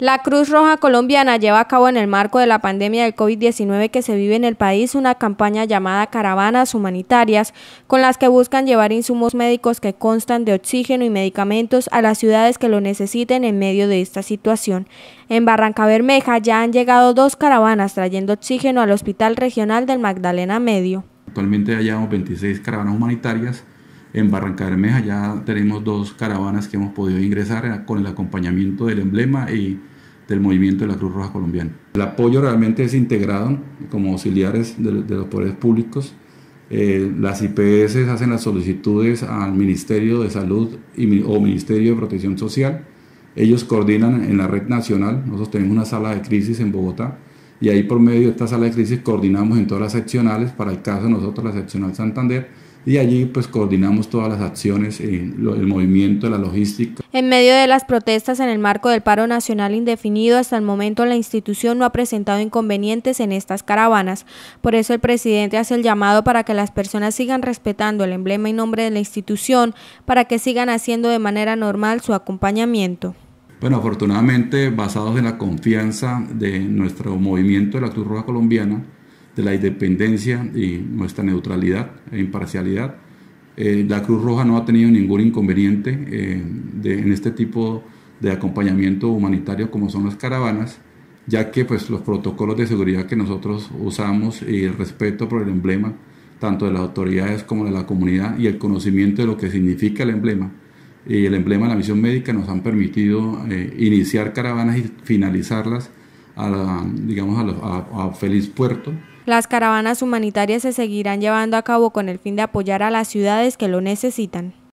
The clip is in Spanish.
La Cruz Roja Colombiana lleva a cabo en el marco de la pandemia del COVID-19 que se vive en el país una campaña llamada Caravanas Humanitarias, con las que buscan llevar insumos médicos que constan de oxígeno y medicamentos a las ciudades que lo necesiten en medio de esta situación. En Barranca Bermeja ya han llegado dos caravanas trayendo oxígeno al Hospital Regional del Magdalena Medio. Actualmente hallamos 26 caravanas humanitarias en Barranca Bermeja ya tenemos dos caravanas que hemos podido ingresar eh, con el acompañamiento del emblema y del movimiento de la Cruz Roja Colombiana. El apoyo realmente es integrado como auxiliares de, los poderes públicos. Eh, las IPS hacen las solicitudes al Ministerio de Salud y, o Ministerio de Protección Social. Ellos coordinan en la red nacional. Nosotros tenemos una sala de crisis en Bogotá y ahí por medio de esta sala de crisis coordinamos en todas las seccionales. Para el caso de nosotros, la seccional Santander y allí pues coordinamos todas las acciones, eh, el movimiento, la logística. En medio de las protestas en el marco del paro nacional indefinido, hasta el momento la institución no ha presentado inconvenientes en estas caravanas. Por eso el presidente hace el llamado para que las personas sigan respetando el emblema y nombre de la institución, para que sigan haciendo de manera normal su acompañamiento. Bueno, afortunadamente, basados en la confianza de nuestro movimiento de la Cruz Colombiana, de la independencia y nuestra neutralidad e imparcialidad. Eh, la Cruz Roja no ha tenido ningún inconveniente eh, en este tipo de acompañamiento humanitario como son las caravanas, ya que pues, los protocolos de seguridad que nosotros usamos y el respeto por el emblema, tanto de las autoridades como de la comunidad y el conocimiento de lo que significa el emblema y el emblema de la misión médica nos han permitido eh, iniciar caravanas y finalizarlas a, digamos, a Feliz Puerto. Las caravanas humanitarias se seguirán llevando a cabo con el fin de apoyar a las ciudades que lo necesitan.